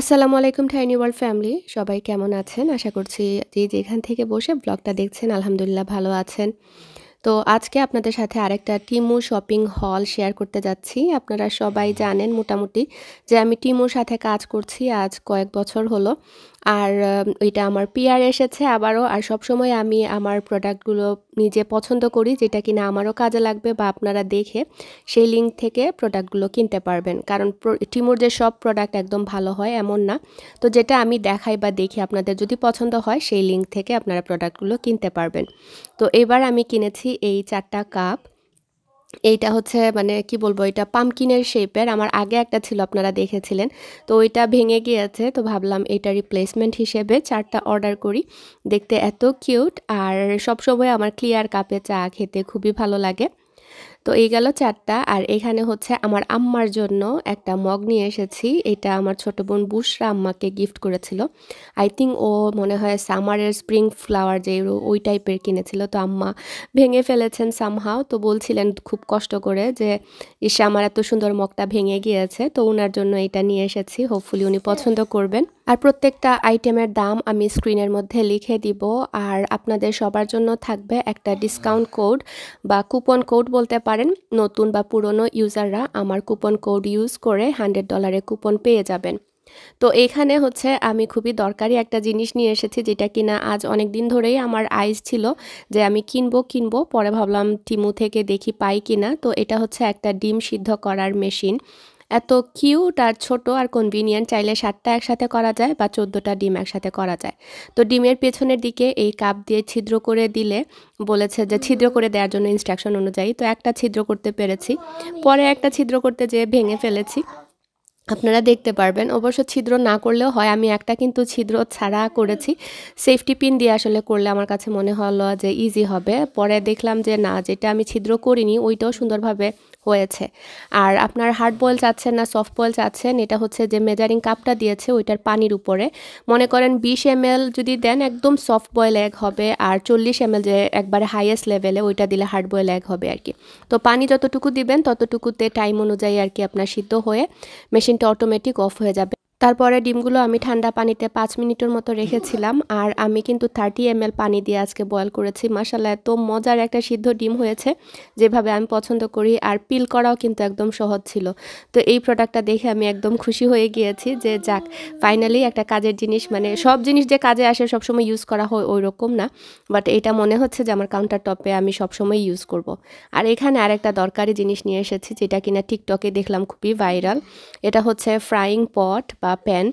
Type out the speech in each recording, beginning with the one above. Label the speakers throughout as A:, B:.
A: আসসালামু আলাইকুম tiny world family সবাই কেমন আছেন আশা করছি যে যেখান থেকে বসে ব্লগটা দেখছেন আলহামদুলিল্লাহ ভালো আছেন তো আজকে আপনাদের সাথে আরেকটা টিমু শপিং হল শেয়ার করতে যাচ্ছি আপনারা সবাই জানেন মোটামুটি যে আমি টিমুর সাথে কাজ করছি আজ কয়েক বছর হলো আর এটা আমার পিয়ার এসেছে আবারও আর সবসময় আমি আমার প্রোডাক্টগুলো নিজে পছন্দ করি যেটা কিনা আমারও কাজে লাগবে বা আপনারা দেখে সেই লিঙ্ক থেকে প্রোডাক্টগুলো কিনতে পারবেন কারণ টিমুর যে সব প্রোডাক্ট একদম ভালো হয় এমন না তো যেটা আমি দেখাই বা দেখি আপনাদের যদি পছন্দ হয় সেই লিঙ্ক থেকে আপনারা প্রোডাক্টগুলো কিনতে পারবেন তো এবার আমি কিনেছি এই চারটা কাপ এইটা হচ্ছে মানে কি বলবো এটা পামকিনের শেপের আমার আগে একটা ছিল আপনারা দেখেছিলেন তো ওইটা ভেঙে গিয়েছে তো ভাবলাম এটা রিপ্লেসমেন্ট হিসেবে চারটা অর্ডার করি দেখতে এত কিউট আর সবসময় আমার ক্লিয়ার কাপে চা খেতে খুবই ভালো লাগে তো এই গেল চারটা আর এখানে হচ্ছে আমার আম্মার জন্য একটা মগ নিয়ে এসেছি এটা আমার ছোট বোন বুসরা আম্মাকে গিফট করেছিল আই থিঙ্ক ও মনে হয় সামারের স্প্রিং ফ্লাওয়ার যে ওই টাইপের কিনেছিল তো আম্মা ভেঙে ফেলেছেন সামহাও তো বলছিলেন খুব কষ্ট করে যে ইসে আমার এত সুন্দর মগটা ভেঙে গিয়েছে তো ওনার জন্য এটা নিয়ে এসেছি হোপফুলি উনি পছন্দ করবেন আর প্রত্যেকটা আইটেমের দাম আমি স্ক্রিনের মধ্যে লিখে দিব আর আপনাদের সবার জন্য থাকবে একটা ডিসকাউন্ট কোড বা কুপন কোড বলতে পারেন নতুন বা পুরনো ইউজাররা আমার কুপন কোড ইউজ করে হান্ড্রেড ডলারে কুপন পেয়ে যাবেন তো এখানে হচ্ছে আমি খুবই দরকারি একটা জিনিস নিয়ে এসেছি যেটা কিনা আজ অনেক দিন ধরেই আমার আইস ছিল যে আমি কিনবো কিনবো পরে ভাবলাম টিমু থেকে দেখি পাই কিনা তো এটা হচ্ছে একটা ডিম সিদ্ধ করার মেশিন এত কিউট আর ছোট আর কনভিনিয়েন্ট চাইলে সাতটা একসাথে করা যায় বা চোদ্দোটা ডিম একসাথে করা যায় তো ডিমের পেছনের দিকে এই কাপ দিয়ে ছিদ্র করে দিলে বলেছে যে ছিদ্র করে দেওয়ার জন্য ইনস্ট্রাকশন অনুযায়ী তো একটা ছিদ্র করতে পেরেছি পরে একটা ছিদ্র করতে যেয়ে ভেঙে ফেলেছি আপনারা দেখতে পারবেন অবশ্য ছিদ্র না করলেও হয় আমি একটা কিন্তু ছিদ্র ছাড়া করেছি সেফটি পিন দিয়ে আসলে করলে আমার কাছে মনে হলো যে ইজি হবে পরে দেখলাম যে না যেটা আমি ছিদ্র করিনি ওইটাও সুন্দরভাবে হয়েছে আর আপনার হার্ড বয়েল চাচ্ছেন না সফট বয়েল চাচ্ছেন এটা হচ্ছে যে মেজারিং কাপটা দিয়েছে ওইটার পানির উপরে মনে করেন বিশ এম যদি দেন একদম সফট বয়েল এগ হবে আর চল্লিশ এম যে একবারে হাইয়েস্ট লেভেলে ওইটা দিলে হার্ড বয়েল এগ হবে আর কি তো পানি যতটুকু দিবেন ততটুকুতে টাইম অনুযায়ী আর কি আপনার সিদ্ধ হয়ে মেশিনটা অটোমেটিক অফ হয়ে যাবে তারপরে ডিমগুলো আমি ঠান্ডা পানিতে পাঁচ মিনিটের মতো রেখেছিলাম আর আমি কিন্তু থার্টি এম পানি দিয়ে আজকে বয়েল করেছি মাসাল্লা এত মজার একটা সিদ্ধ ডিম হয়েছে যেভাবে আমি পছন্দ করি আর পিল করাও কিন্তু একদম সহজ ছিল তো এই প্রোডাক্টটা দেখে আমি একদম খুশি হয়ে গিয়েছি যে যাক ফাইনালি একটা কাজের জিনিস মানে সব জিনিস যে কাজে আসে সবসময় ইউজ করা হয় ওই রকম না বাট এটা মনে হচ্ছে যে আমার কাউন্টার টপে আমি সবসময় ইউজ করব। আর এখানে আরেকটা দরকারি জিনিস নিয়ে এসেছি যেটা কিনা টিকটকে দেখলাম খুবই ভাইরাল এটা হচ্ছে ফ্রাইং পট বা প্যান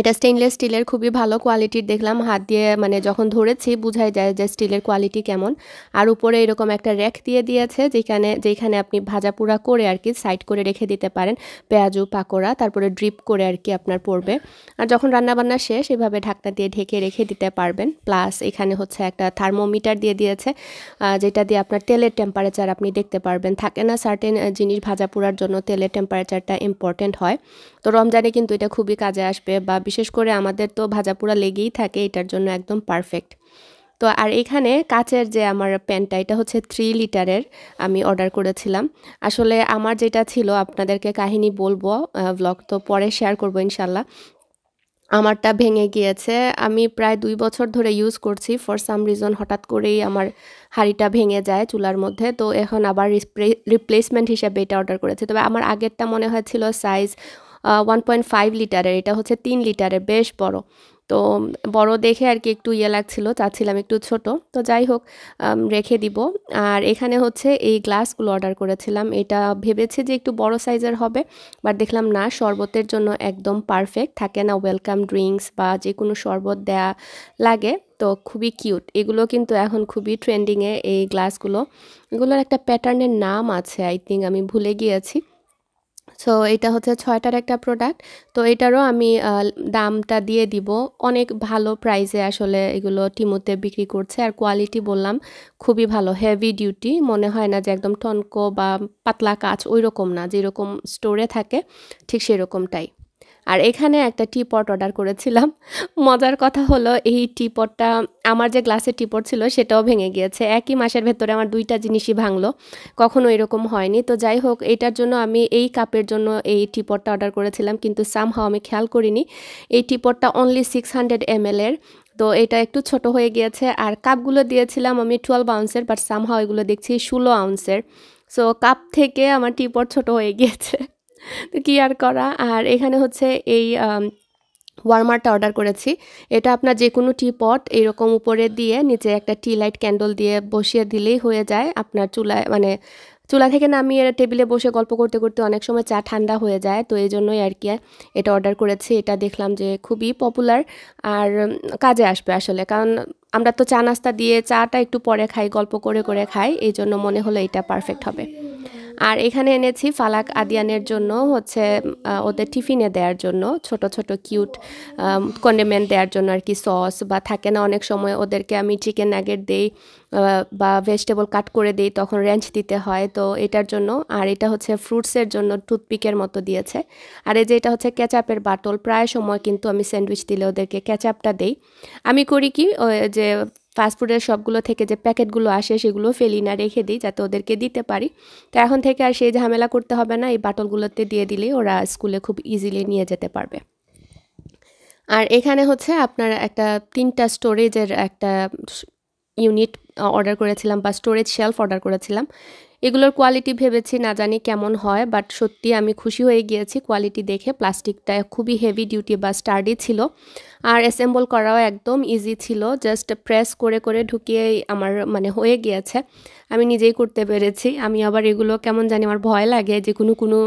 A: এটা স্টেনলেস স্টিলের খুবই ভালো কোয়ালিটির দেখলাম হাত দিয়ে মানে যখন ধরেছি বোঝাই যায় যে স্টিলের কোয়ালিটি কেমন আর উপরে এরকম একটা র্যাক দিয়ে দিয়েছে যেখানে যেখানে আপনি ভাজা পোড়া করে আর কি সাইড করে রেখে দিতে পারেন পেঁয়াজু পাকোড়া তারপরে ড্রিপ করে আর কি আপনার পড়বে আর যখন রান্নাবান্না শেষ এভাবে ঢাকনা দিয়ে ঢেকে রেখে দিতে পারবেন প্লাস এখানে হচ্ছে একটা থার্মোমিটার দিয়ে দিয়েছে যেটা দিয়ে আপনার তেলের টেম্পারেচার আপনি দেখতে পারবেন থাকে না সার্টেন জিনিস ভাজা পোড়ার জন্য তেলের টেম্পারেচারটা ইম্পর্টেন্ট হয় তো রমজানে কিন্তু এটা খুবই কাজে আসবে বা বিশেষ করে আমাদের তো ভাজাপুরা লেগেই থাকে এটার জন্য একদম পারফেক্ট তো আর এখানে কাচের যে আমার প্যান্টটা এটা হচ্ছে থ্রি লিটারের আমি অর্ডার করেছিলাম আসলে আমার যেটা ছিল আপনাদেরকে কাহিনী বলবো ব্লগ তো পরে শেয়ার করবো ইনশাল্লাহ আমারটা ভেঙে গিয়েছে আমি প্রায় দুই বছর ধরে ইউজ করছি ফর সাম রিজন হঠাৎ করেই আমার হাঁড়িটা ভেঙে যায় চুলার মধ্যে তো এখন আবার রিপ্লেসমেন্ট হিসেবে এটা অর্ডার করেছে তবে আমার আগেরটা মনে হয়েছিল সাইজ ওয়ান পয়েন্ট ফাইভ লিটারের এটা হচ্ছে তিন লিটারের বেশ বড় তো বড় দেখে আর কি একটু ইয়ে লাগছিল চাচ্ছিলাম একটু ছোট তো যাই হোক রেখে দিব আর এখানে হচ্ছে এই গ্লাসগুলো অর্ডার করেছিলাম এটা ভেবেছে যে একটু বড় সাইজের হবে বাট দেখলাম না শরবতের জন্য একদম পারফেক্ট থাকে না ওয়েলকাম ড্রিঙ্কস বা যে কোনো শরবত দেয়া লাগে তো খুবই কিউট এগুলো কিন্তু এখন খুবই ট্রেন্ডিংয়ে এই গ্লাসগুলো এগুলোর একটা প্যাটার্নের নাম আছে আই থিঙ্ক আমি ভুলে গিয়েছি সো এটা হচ্ছে ছয়টার একটা প্রোডাক্ট তো এটারও আমি দামটা দিয়ে দিব অনেক ভালো প্রাইসে আসলে এগুলো টিমুতে বিক্রি করছে আর কোয়ালিটি বললাম খুবই ভালো হেভি ডিউটি মনে হয় না যে একদম টনকো বা পাতলা কাজ ওই রকম না যেরকম স্টোরে থাকে ঠিক সেরকমটাই আর এখানে একটা টিপট অর্ডার করেছিলাম মজার কথা হলো এই টিপটটা আমার যে গ্লাসের টিপট ছিল সেটাও ভেঙে গিয়েছে একই মাসের ভেতরে আমার দুইটা জিনিসই ভাঙলো কখনো এরকম হয়নি তো যাই হোক এটার জন্য আমি এই কাপের জন্য এই টিপটটা অর্ডার করেছিলাম কিন্তু সামহাও আমি খেয়াল করিনি এই টিপটটা অনলি সিক্স হান্ড্রেড এম এর তো এটা একটু ছোট হয়ে গিয়েছে আর কাপগুলো দিয়েছিলাম আমি টুয়েলভ আউন্সের বাট সামহাও এগুলো দেখছি ষোলো আউন্সের সো কাপ থেকে আমার টিপট ছোট হয়ে গিয়েছে তো কি আর করা আর এখানে হচ্ছে এই ওয়ার্মারটা অর্ডার করেছি এটা আপনার যে কোনো টি পট এরকম উপরে দিয়ে নিচে একটা টি লাইট ক্যান্ডেল দিয়ে বসিয়ে দিলেই হয়ে যায় আপনার চুলায় মানে চুলা থেকে নামিয়ে টেবিলে বসে গল্প করতে করতে অনেক সময় চা ঠান্ডা হয়ে যায় তো এই জন্যই আর কি এটা অর্ডার করেছি এটা দেখলাম যে খুবই পপুলার আর কাজে আসবে আসলে কারণ আমরা তো চা নাস্তা দিয়ে চাটা একটু পরে খাই গল্প করে করে খাই এই জন্য মনে হলো এটা পারফেক্ট হবে আর এখানে এনেছি ফালাক আদিয়ানের জন্য হচ্ছে ওদের টিফিনে দেওয়ার জন্য ছোট ছোট কিউট কন্ডিমেন্ট দেওয়ার জন্য আর কি সস বা থাকে না অনেক সময় ওদেরকে আমি চিকেন নাগেট দেই বা ভেজিটেবল কাট করে দিই তখন রেঞ্চ দিতে হয় তো এটার জন্য আর এটা হচ্ছে ফ্রুটসের জন্য টুথপিকের মতো দিয়েছে আর এই যে এটা হচ্ছে ক্যাচাপের বাটল প্রায় সময় কিন্তু আমি স্যান্ডউইচ দিলে ওদেরকে ক্যাচআপটা দেই আমি করি কি যে ফাস্টফুডের সবগুলো থেকে যে প্যাকেটগুলো আসে সেগুলো ফেলি না রেখে দিই যাতে ওদেরকে দিতে পারি তো এখন থেকে আর সেই ঝামেলা করতে হবে না এই বাটলগুলোতে দিয়ে দিলে ওরা স্কুলে খুব ইজিলি নিয়ে যেতে পারবে আর এখানে হচ্ছে আপনার একটা তিনটা স্টোরেজের একটা ইউনিট অর্ডার করেছিলাম বা স্টোরেজ শেলফ অর্ডার করেছিলাম এগুলোর কোয়ালিটি ভেবেছি না জানি কেমন হয় বাট সত্যি আমি খুশি হয়ে গিয়েছি কোয়ালিটি দেখে প্লাস্টিকটা খুবই হেভি ডিউটি বা স্টার্ডি ছিল আর অ্যাসেম্বল করাও একদম ইজি ছিল জাস্ট প্রেস করে করে ঢুকিয়েই আমার মানে হয়ে গিয়েছে আমি নিজেই করতে পেরেছি আমি আবার এগুলো কেমন জানি আমার ভয় লাগে যে কোনো কোনো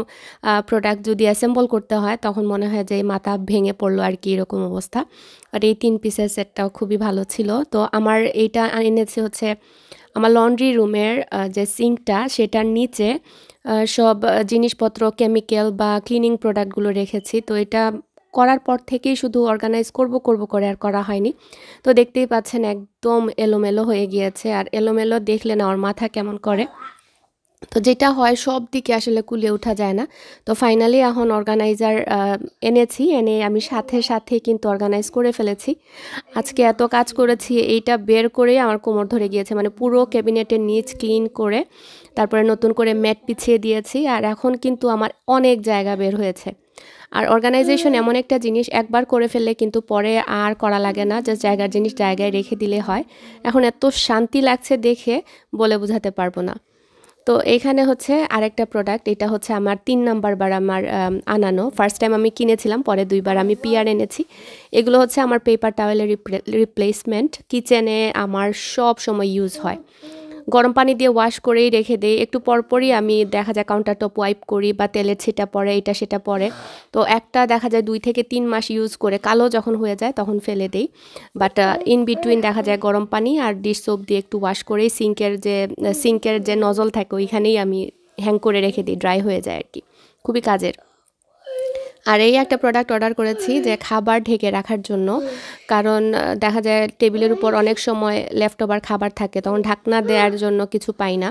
A: প্রোডাক্ট যদি অ্যাসেম্বল করতে হয় তখন মনে হয় যে মাথা ভেঙে পড়লো আর কি এরকম অবস্থা আর এই তিন পিসের সেটটাও খুবই ভালো ছিল তো আমার এইটা এনেছে হচ্ছে আমার লন্ড্রি রুমের যে সিঙ্কটা সেটার নিচে সব জিনিসপত্র কেমিক্যাল বা ক্লিনিং প্রোডাক্টগুলো রেখেছি তো এটা করার পর থেকেই শুধু অর্গানাইজ করব করব করে আর করা হয়নি তো দেখতেই পাচ্ছেন একদম এলোমেলো হয়ে গিয়েছে আর এলোমেলো দেখলে না ওর মাথা কেমন করে তো যেটা হয় সব দিকে আসলে কুলে ওঠা যায় না তো ফাইনালি এখন অর্গানাইজার এনেছি এনে আমি সাথে সাথে কিন্তু অর্গানাইজ করে ফেলেছি আজকে এত কাজ করেছি এইটা বের করে আমার কোমর ধরে গিয়েছে মানে পুরো ক্যাবিনেটের নিচ ক্লিন করে তারপরে নতুন করে ম্যাট পিছিয়ে দিয়েছি আর এখন কিন্তু আমার অনেক জায়গা বের হয়েছে আর অর্গানাইজেশন এমন একটা জিনিস একবার করে ফেললে কিন্তু পরে আর করা লাগে না জাস্ট জায়গার জিনিস জায়গায় রেখে দিলে হয় এখন এত শান্তি লাগছে দেখে বলে বোঝাতে পারবো না তো এখানে হচ্ছে আরেকটা প্রোডাক্ট এটা হচ্ছে আমার তিন নাম্বার বার আমার আনানো ফার্স্ট টাইম আমি কিনেছিলাম পরে দুইবার আমি পিয়ার এনেছি এগুলো হচ্ছে আমার পেপার টাওয়েলের রিপ্লেসমেন্ট কিচেনে আমার সব সময় ইউজ হয় গরম পানি দিয়ে ওয়াশ করেই রেখে দিই একটু পরপরই আমি দেখা যায় কাউন্টার টপ ওয়াইপ করি বা তেলের ছিটা পরে এটা সেটা পরে তো একটা দেখা যায় দুই থেকে তিন মাস ইউজ করে কালো যখন হয়ে যায় তখন ফেলে দিই বাট ইন বিটুইন দেখা যায় গরম পানি আর ডিশ সোপ দিয়ে একটু ওয়াশ করেই সিঙ্কের যে সিঙ্কের যে নজল থাকে ওইখানেই আমি হ্যাং করে রেখে দিই ড্রাই হয়ে যায় আর কি খুবই কাজের আর এই একটা প্রোডাক্ট অর্ডার করেছি যে খাবার ঢেকে রাখার জন্য কারণ দেখা যায় টেবিলের উপর অনেক সময় লেফট ওভার খাবার থাকে তখন ঢাকনা দেওয়ার জন্য কিছু পাই না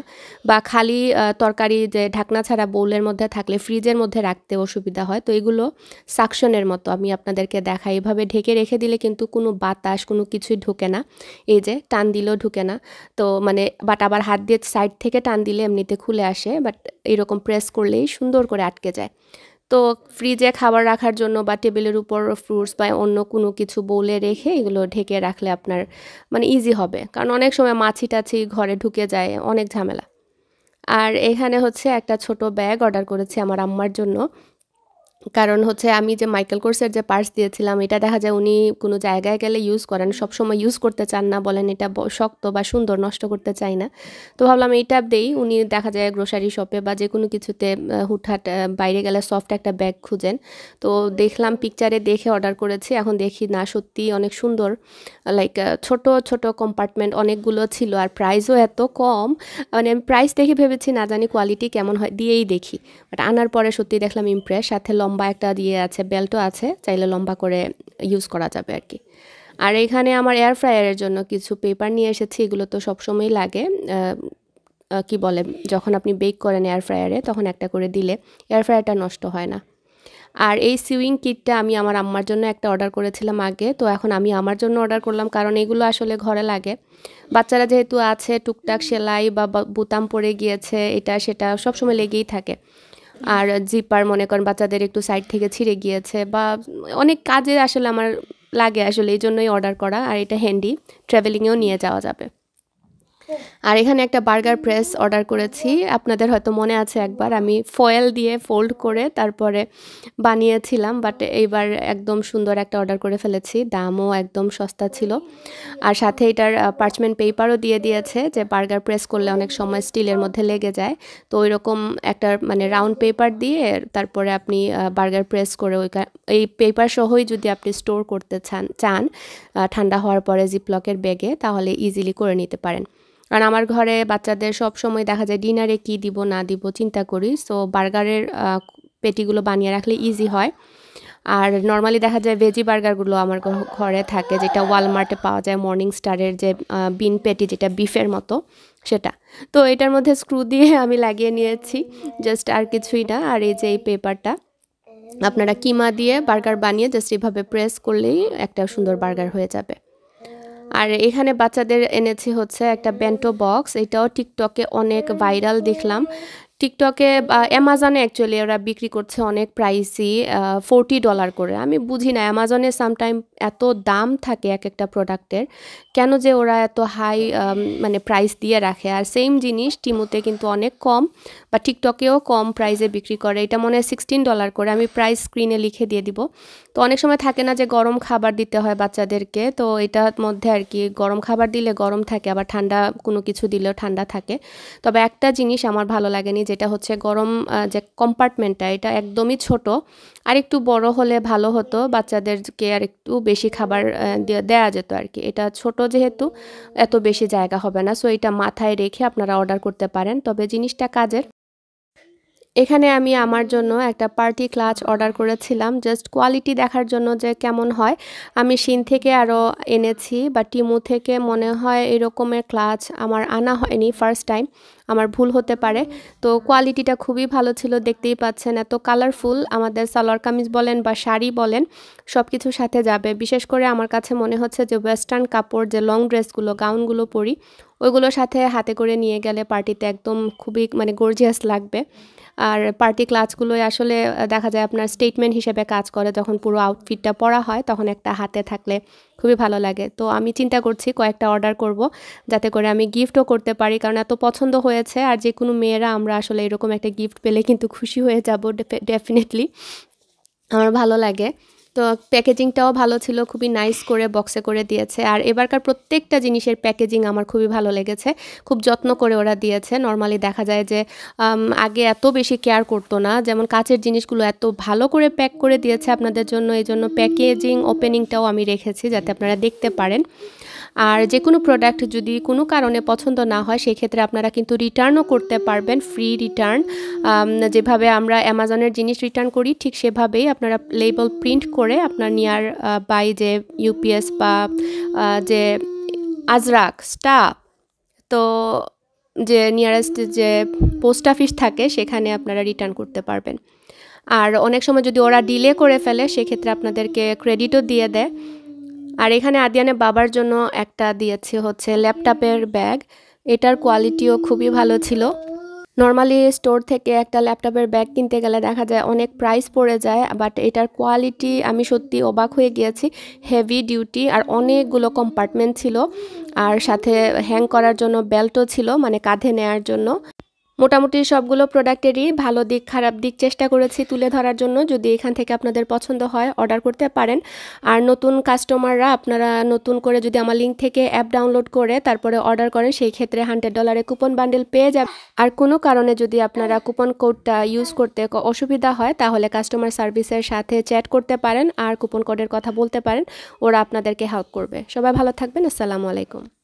A: বা খালি তরকারি যে ঢাকনা ছাড়া বোলের মধ্যে থাকলে ফ্রিজের মধ্যে রাখতে অসুবিধা হয় তো এগুলো সাকশনের মতো আমি আপনাদেরকে দেখাই এভাবে ঢেকে রেখে দিলে কিন্তু কোনো বাতাস কোনো কিছুই ঢুকে না এই যে টান দিলেও ঢুকে না তো মানে বাট আবার হাত দিয়ে সাইড থেকে টান দিলে এমনিতে খুলে আসে বাট এরকম প্রেস করলেই সুন্দর করে আটকে যায় তো ফ্রিজে খাবার রাখার জন্য বা টেবিলের উপর ফ্রুটস বা অন্য কোনো কিছু বলে রেখে এগুলো ঢেকে রাখলে আপনার মানে ইজি হবে কারণ অনেক সময় মাছি টাছি ঘরে ঢুকে যায় অনেক ঝামেলা আর এখানে হচ্ছে একটা ছোট ব্যাগ অর্ডার করেছি আমার আম্মার জন্য কারণ হচ্ছে আমি যে মাইকেল কোর্সের যে পার্স দিয়েছিলাম এটা দেখা যায় উনি কোনো জায়গায় গেলে ইউজ করেন সবসময় ইউজ করতে চান না বলেন এটা শক্ত বা সুন্দর নষ্ট করতে চাই না তো ভাবলাম এইটা দেই উনি দেখা যায় গ্রোসারি শপে বা যে কোনো কিছুতে হুটহাট বাইরে গেলে সফট একটা ব্যাগ খুঁজেন তো দেখলাম পিকচারে দেখে অর্ডার করেছি এখন দেখি না সত্যি অনেক সুন্দর লাইক ছোট ছোট কম্পার্টমেন্ট অনেকগুলো ছিল আর প্রাইসও এত কম মানে প্রাইস দেখে ভেবেছি না জানি কোয়ালিটি কেমন হয় দিয়েই দেখি বাট আনার পরে সত্যি দেখলাম ইমপ্রেস সাথে লম্বা লম্বা একটা দিয়ে আছে বেল্টও আছে চাইলে লম্বা করে ইউজ করা যাবে আর কি আর এখানে আমার এয়ার ফ্রায়ারের জন্য কিছু পেপার নিয়ে এসেছি এগুলো তো সবসময় লাগে কি বলে যখন আপনি বেক করেন এয়ার ফ্রায়ারে তখন একটা করে দিলে এয়ার ফ্রায়ারটা নষ্ট হয় না আর এই সুইং কিটটা আমি আমার আম্মার জন্য একটা অর্ডার করেছিলাম আগে তো এখন আমি আমার জন্য অর্ডার করলাম কারণ এগুলো আসলে ঘরে লাগে বাচ্চারা যেহেতু আছে টুকটাক সেলাই বা বুতাম পড়ে গিয়েছে এটা সেটা সবসময় লেগেই থাকে আর জিপার মনে করেন বাচ্চাদের একটু সাইড থেকে ছিঁড়ে গিয়েছে বা অনেক কাজে আসলে আমার লাগে আসলে এই জন্যই অর্ডার করা আর এটা হ্যান্ডি ট্রাভেলিংয়েও নিয়ে যাওয়া যাবে আর এখানে একটা বার্গার প্রেস অর্ডার করেছি আপনাদের হয়তো মনে আছে একবার আমি ফয়েল দিয়ে ফোল্ড করে তারপরে বানিয়েছিলাম বাট এইবার একদম সুন্দর একটা অর্ডার করে ফেলেছি দামও একদম সস্তা ছিল আর সাথে এটার পার্চমেন্ট পেপারও দিয়ে দিয়েছে যে বার্গার প্রেস করলে অনেক সময় স্টিলের মধ্যে লেগে যায় তো ওই রকম একটা মানে রাউন্ড পেপার দিয়ে তারপরে আপনি বার্গার প্রেস করে ওই এই পেপার সহই যদি আপনি স্টোর করতে চান চান ঠান্ডা হওয়ার পরে জিপ্লকের ব্যাগে তাহলে ইজিলি করে নিতে পারেন কারণ আমার ঘরে বাচ্চাদের সব সময় দেখা যায় ডিনারে কি দিব না দিব চিন্তা করি সো বার্গারের পেটিগুলো বানিয়ে রাখলে ইজি হয় আর নর্মালি দেখা যায় ভেজি বার্গারগুলো আমার ঘরে থাকে যেটা ওয়ালমার্টে পাওয়া যায় মর্নিং স্টারের যে বিন পেটি যেটা বিফের মতো সেটা তো এটার মধ্যে স্ক্রু দিয়ে আমি লাগিয়ে নিয়েছি জাস্ট আর কিছুই না আর এই যে এই পেপারটা আপনারা কিমা দিয়ে বার্গার বানিয়ে জাস্ট এইভাবে প্রেস করলেই একটা সুন্দর বার্গার হয়ে যাবে আর এখানে বাচ্চাদের এনেছি হচ্ছে একটা বেন্টো বক্স এটাও টিকটকে অনেক ভাইরাল দেখলাম টিকটকে অ্যামাজনে অ্যাকচুয়ালি ওরা বিক্রি করছে অনেক প্রাইসই ফোরটি ডলার করে আমি বুঝি না অ্যামাজনে সামটাইম এত দাম থাকে এক একটা প্রোডাক্টের কেন যে ওরা এত হাই মানে প্রাইস দিয়ে রাখে আর সেম জিনিস টিমুতে কিন্তু অনেক কম বা টিকটকেও কম প্রাইসে বিক্রি করে এটা মনে হয় সিক্সটিন ডলার করে আমি প্রাইস স্ক্রিনে লিখে দিয়ে দিব তো অনেক সময় থাকে না যে গরম খাবার দিতে হয় বাচ্চাদেরকে তো এটার মধ্যে আর কি গরম খাবার দিলে গরম থাকে আবার ঠান্ডা কোনো কিছু দিলেও ঠান্ডা থাকে তবে একটা জিনিস আমার ভালো লাগেনি যে যেটা হচ্ছে গরম যে কম্পার্টমেন্টটা এটা একদমই ছোট আর একটু বড় হলে ভালো হতো বাচ্চাদেরকে আর একটু বেশি খাবার দেওয়া যেত আর কি এটা ছোট যেহেতু এত বেশি জায়গা হবে না সো এটা মাথায় রেখে আপনারা অর্ডার করতে পারেন তবে জিনিসটা কাজের এখানে আমি আমার জন্য একটা পার্টি ক্লাচ অর্ডার করেছিলাম জাস্ট কোয়ালিটি দেখার জন্য যে কেমন হয় আমি সিন থেকে আরও এনেছি বা টিমু থেকে মনে হয় এরকমের ক্লাচ আমার আনা হয়নি ফার্স্ট টাইম আমার ভুল হতে পারে তো কোয়ালিটিটা খুবই ভালো ছিল দেখতেই পাচ্ছেন এত কালারফুল আমাদের সালোয়ার কামিজ বলেন বা শাড়ি বলেন সব কিছুর সাথে যাবে বিশেষ করে আমার কাছে মনে হচ্ছে যে ওয়েস্টার্ন কাপড় যে লং ড্রেসগুলো গাউনগুলো পরি ওইগুলোর সাথে হাতে করে নিয়ে গেলে পার্টিতে একদম খুবই মানে গর্জিয়াস লাগবে আর পার্টি ক্লাচগুলোই আসলে দেখা যায় আপনার স্টেটমেন্ট হিসেবে কাজ করে যখন পুরো আউটফিটটা পরা হয় তখন একটা হাতে থাকলে খুবই ভালো লাগে তো আমি চিন্তা করছি কয়েকটা অর্ডার করব যাতে করে আমি গিফটও করতে পারি কারণ এত পছন্দ হয়েছে আর যে কোনো মেয়েরা আমরা আসলে এরকম একটা গিফট পেলে কিন্তু খুশি হয়ে যাব ডেফিনেটলি আমার ভালো লাগে তো প্যাকেজিংটাও ভালো ছিল খুবই নাইস করে বক্সে করে দিয়েছে আর এবারকার প্রত্যেকটা জিনিসের প্যাকেজিং আমার খুবই ভালো লেগেছে খুব যত্ন করে ওরা দিয়েছে নর্মালি দেখা যায় যে আগে এত বেশি কেয়ার করতো না যেমন কাচের জিনিসগুলো এত ভালো করে প্যাক করে দিয়েছে আপনাদের জন্য এই জন্য প্যাকেজিং ওপেনিংটাও আমি রেখেছি যাতে আপনারা দেখতে পারেন আর যে কোনো প্রোডাক্ট যদি কোনো কারণে পছন্দ না হয় সেক্ষেত্রে আপনারা কিন্তু রিটার্নও করতে পারবেন ফ্রি রিটার্ন যেভাবে আমরা অ্যামাজনের জিনিস রিটার্ন করি ঠিক সেভাবেই আপনারা লেবল প্রিন্ট করে আপনার নিয়ার বাই যে ইউপিএস বা যে আজরাক স্টাফ তো যে নিয়ারেস্ট যে পোস্ট অফিস থাকে সেখানে আপনারা রিটার্ন করতে পারবেন আর অনেক সময় যদি ওরা ডিলে করে ফেলে সেক্ষেত্রে আপনাদেরকে ক্রেডিটও দিয়ে দেয় আর এখানে আদিয়ানে বাবার জন্য একটা দিয়েছে হচ্ছে ল্যাপটপের ব্যাগ এটার কোয়ালিটিও খুবই ভালো ছিল নর্মালি স্টোর থেকে একটা ল্যাপটপের ব্যাগ কিনতে গেলে দেখা যায় অনেক প্রাইস পড়ে যায় বাট এটার কোয়ালিটি আমি সত্যি অবাক হয়ে গিয়েছি হেভি ডিউটি আর অনেকগুলো কম্পার্টমেন্ট ছিল আর সাথে হ্যাং করার জন্য বেল্টও ছিল মানে কাঁধে নেয়ার জন্য মোটামুটি সবগুলো প্রোডাক্টেরই ভালো দিক খারাপ দিক চেষ্টা করেছি তুলে ধরার জন্য যদি এখান থেকে আপনাদের পছন্দ হয় অর্ডার করতে পারেন আর নতুন কাস্টমাররা আপনারা নতুন করে যদি আমার লিঙ্ক থেকে অ্যাপ ডাউনলোড করে তারপরে অর্ডার করেন সেই ক্ষেত্রে হান্ড্রেড ডলারে কুপন বান্ডেল পেয়ে যাবে আর কোনো কারণে যদি আপনারা কুপন কোডটা ইউজ করতে অসুবিধা হয় তাহলে কাস্টমার সার্ভিসের সাথে চ্যাট করতে পারেন আর কুপন কোডের কথা বলতে পারেন ওরা আপনাদেরকে হেল্প করবে সবাই ভালো থাকবেন আসসালামু আলাইকুম